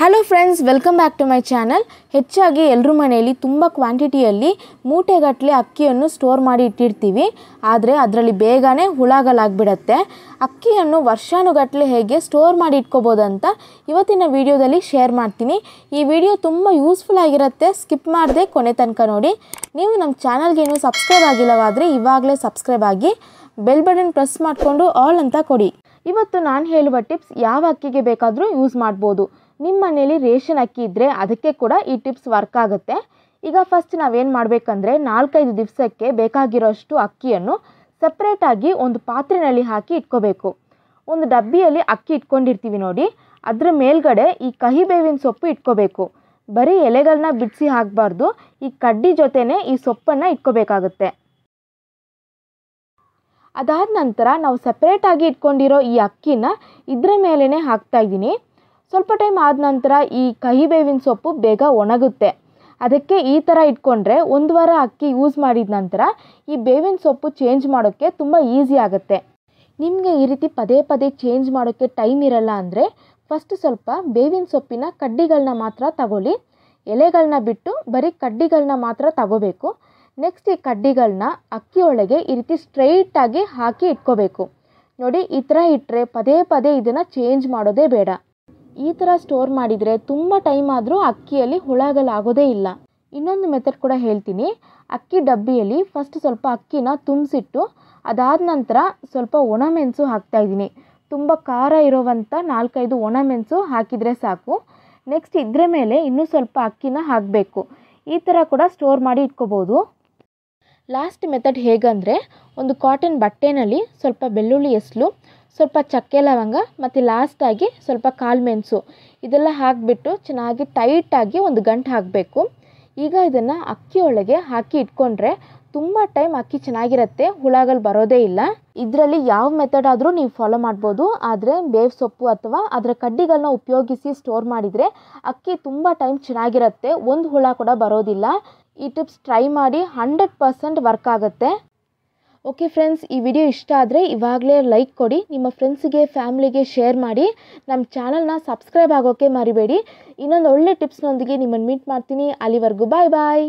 hello friends welcome back to my channel ಹೆಚ್ಚಾಗಿ ಎಲ್ಲರ ಮನೆಯಲ್ಲಿ ತುಂಬ ಕ್ವಾಂಟಿಟಿಯಲ್ಲಿ ಮೂಟೆಗಟ್ಟಲೆ ಅಕ್ಕಿಯನ್ನು ಸ್ಟೋರ್ ಮಾಡಿ ಇಟ್ಟಿರ್ತೀವಿ ಆದರೆ ಅದರಲ್ಲಿ ಬೇಗನೆ ಹುಳಗಳಾಗ್ಬಿಡತ್ತೆ ಅಕ್ಕಿಯನ್ನು ವರ್ಷಾನುಗಟ್ಟಲೆ ಹೇಗೆ ಸ್ಟೋರ್ ಮಾಡಿ ಇಟ್ಕೋಬೋದಂತ ಇವತ್ತಿನ ವಿಡಿಯೋದಲ್ಲಿ ಶೇರ್ ಮಾಡ್ತೀನಿ ಈ ವಿಡಿಯೋ ತುಂಬ ಯೂಸ್ಫುಲ್ ಆಗಿರುತ್ತೆ ಸ್ಕಿಪ್ ಮಾಡದೆ ಕೊನೆ ತನಕ ನೋಡಿ ನೀವು ನಮ್ಮ ಚಾನಲ್ಗೇನು ಏನು ಸಬ್ಸ್ಕ್ರೈಬ್ ಆಗಿಲ್ಲವಾದರೆ ಇವಾಗಲೇ ಸಬ್ಸ್ಕ್ರೈಬ್ ಆಗಿ ಬೆಲ್ ಬಟನ್ ಪ್ರೆಸ್ ಮಾಡಿಕೊಂಡು ಆಲ್ ಅಂತ ಕೊಡಿ ಇವತ್ತು ನಾನು ಹೇಳುವ ಟಿಪ್ಸ್ ಯಾವ ಅಕ್ಕಿಗೆ ಬೇಕಾದರೂ ಯೂಸ್ ಮಾಡ್ಬೋದು ನಿಮ್ಮ ಮನೆಯಲ್ಲಿ ರೇಷನ್ ಅಕ್ಕಿ ಇದ್ದರೆ ಅದಕ್ಕೆ ಕೂಡ ಈ ಟಿಪ್ಸ್ ವರ್ಕ್ ಆಗುತ್ತೆ ಈಗ ಫಸ್ಟ್ ನಾವೇನು ಮಾಡಬೇಕಂದ್ರೆ ನಾಲ್ಕೈದು ದಿವಸಕ್ಕೆ ಬೇಕಾಗಿರೋಷ್ಟು ಅಕ್ಕಿಯನ್ನು ಸಪ್ರೇಟಾಗಿ ಒಂದು ಪಾತ್ರೆಯಲ್ಲಿ ಹಾಕಿ ಇಟ್ಕೋಬೇಕು ಒಂದು ಡಬ್ಬಿಯಲ್ಲಿ ಅಕ್ಕಿ ಇಟ್ಕೊಂಡಿರ್ತೀವಿ ನೋಡಿ ಅದರ ಮೇಲ್ಗಡೆ ಈ ಕಹಿ ಬೇವಿನ ಸೊಪ್ಪು ಇಟ್ಕೋಬೇಕು ಬರೀ ಎಲೆಗಳನ್ನ ಬಿಡಿಸಿ ಹಾಕಬಾರ್ದು ಈ ಕಡ್ಡಿ ಜೊತೆನೇ ಈ ಸೊಪ್ಪನ್ನು ಇಟ್ಕೋಬೇಕಾಗುತ್ತೆ ಅದಾದ ನಂತರ ನಾವು ಸಪ್ರೇಟಾಗಿ ಇಟ್ಕೊಂಡಿರೋ ಈ ಅಕ್ಕಿನ ಇದರ ಮೇಲೇ ಹಾಕ್ತಾ ಇದ್ದೀನಿ ಸ್ವಲ್ಪ ಟೈಮ್ ಆದ ನಂತರ ಈ ಕಹಿ ಬೇವಿನ ಸೊಪ್ಪು ಬೇಗ ಒಣಗುತ್ತೆ ಅದಕ್ಕೆ ಈ ಥರ ಇಟ್ಕೊಂಡ್ರೆ ಒಂದು ವಾರ ಅಕ್ಕಿ ಯೂಸ್ ಮಾಡಿದ ನಂತರ ಈ ಬೇವಿನ ಸೊಪ್ಪು ಚೇಂಜ್ ಮಾಡೋಕ್ಕೆ ತುಂಬ ಈಸಿ ಆಗುತ್ತೆ ನಿಮಗೆ ಈ ರೀತಿ ಪದೇ ಪದೇ ಚೇಂಜ್ ಮಾಡೋಕ್ಕೆ ಟೈಮ್ ಇರಲ್ಲ ಅಂದರೆ ಫಸ್ಟ್ ಸ್ವಲ್ಪ ಬೇವಿನ ಸೊಪ್ಪಿನ ಕಡ್ಡಿಗಳನ್ನ ಮಾತ್ರ ತಗೊಳ್ಳಿ ಎಲೆಗಳನ್ನ ಬಿಟ್ಟು ಬರೀ ಕಡ್ಡಿಗಳನ್ನ ಮಾತ್ರ ತಗೋಬೇಕು ನೆಕ್ಸ್ಟ್ ಈ ಕಡ್ಡಿಗಳನ್ನ ಅಕ್ಕಿಯೊಳಗೆ ಈ ರೀತಿ ಸ್ಟ್ರೈಟಾಗಿ ಹಾಕಿ ಇಟ್ಕೋಬೇಕು ನೋಡಿ ಈ ಥರ ಇಟ್ಟರೆ ಪದೇ ಪದೇ ಇದನ್ನು ಚೇಂಜ್ ಮಾಡೋದೇ ಬೇಡ ಈ ಥರ ಸ್ಟೋರ್ ಮಾಡಿದರೆ ತುಂಬ ಟೈಮ್ ಆದರೂ ಅಕ್ಕಿಯಲ್ಲಿ ಹುಳಗಳಾಗೋದೇ ಇಲ್ಲ ಇನ್ನೊಂದು ಮೆಥಡ್ ಕೂಡ ಹೇಳ್ತೀನಿ ಅಕ್ಕಿ ಡಬ್ಬಿಯಲ್ಲಿ ಫಸ್ಟ್ ಸ್ವಲ್ಪ ಅಕ್ಕಿನ ತುಂಬಿಸಿಟ್ಟು ಅದಾದ ನಂತರ ಸ್ವಲ್ಪ ಒಣಮೆಣಸು ಹಾಕ್ತಾಯಿದ್ದೀನಿ ತುಂಬ ಖಾರ ಇರೋವಂಥ ನಾಲ್ಕೈದು ಒಣಮೆಣಸು ಹಾಕಿದರೆ ಸಾಕು ನೆಕ್ಸ್ಟ್ ಇದರ ಮೇಲೆ ಇನ್ನೂ ಸ್ವಲ್ಪ ಅಕ್ಕಿನ ಹಾಕಬೇಕು ಈ ಥರ ಕೂಡ ಸ್ಟೋರ್ ಮಾಡಿ ಇಟ್ಕೋಬೋದು ಲಾಸ್ಟ್ ಮೆಥಡ್ ಹೇಗಂದರೆ ಒಂದು ಕಾಟನ್ ಬಟ್ಟೆನಲ್ಲಿ ಸ್ವಲ್ಪ ಬೆಳ್ಳುಳ್ಳಿ ಎಸಲು ಸ್ವಲ್ಪ ಚಕ್ಕೆ ಲವಂಗ ಮತ್ತು ಲಾಸ್ಟಾಗಿ ಸ್ವಲ್ಪ ಕಾಲು ಮೆಣಸು ಇದೆಲ್ಲ ಹಾಕಿಬಿಟ್ಟು ಚೆನ್ನಾಗಿ ಟೈಟಾಗಿ ಒಂದು ಗಂಟು ಹಾಕಬೇಕು ಈಗ ಇದನ್ನು ಅಕ್ಕಿಯೊಳಗೆ ಹಾಕಿ ಇಟ್ಕೊಂಡ್ರೆ ತುಂಬ ಟೈಮ್ ಅಕ್ಕಿ ಚೆನ್ನಾಗಿರುತ್ತೆ ಹುಳಗಳು ಬರೋದೇ ಇಲ್ಲ ಇದರಲ್ಲಿ ಯಾವ ಮೆಥಡ್ ಆದರೂ ನೀವು ಫಾಲೋ ಮಾಡ್ಬೋದು ಆದರೆ ಬೇವ್ ಸೊಪ್ಪು ಅಥವಾ ಅದರ ಕಡ್ಡಿಗಳನ್ನ ಉಪಯೋಗಿಸಿ ಸ್ಟೋರ್ ಮಾಡಿದರೆ ಅಕ್ಕಿ ತುಂಬ ಟೈಮ್ ಚೆನ್ನಾಗಿರುತ್ತೆ ಒಂದು ಹುಳ ಕೂಡ ಬರೋದಿಲ್ಲ ಈ ಟಿಪ್ಸ್ ಟ್ರೈ ಮಾಡಿ ಹಂಡ್ರೆಡ್ ಪರ್ಸೆಂಟ್ ವರ್ಕ್ ಆಗುತ್ತೆ ಓಕೆ ಫ್ರೆಂಡ್ಸ್ ಈ ವಿಡಿಯೋ ಇಷ್ಟ ಆದರೆ ಇವಾಗಲೇ ಲೈಕ್ ಕೊಡಿ ನಿಮ್ಮ ಫ್ರೆಂಡ್ಸಿಗೆ ಫ್ಯಾಮ್ಲಿಗೆ ಶೇರ್ ಮಾಡಿ ನಮ್ಮ ಚಾನಲ್ನ ಸಬ್ಸ್ಕ್ರೈಬ್ ಆಗೋಕ್ಕೆ ಮರಿಬೇಡಿ ಇನ್ನೊಂದು ಒಳ್ಳೆ ಟಿಪ್ಸ್ನೊಂದಿಗೆ ನಿಮ್ಮನ್ನು ಮೀಟ್ ಮಾಡ್ತೀನಿ ಅಲ್ಲಿವರೆಗೂ ಬಾಯ್ ಬಾಯ್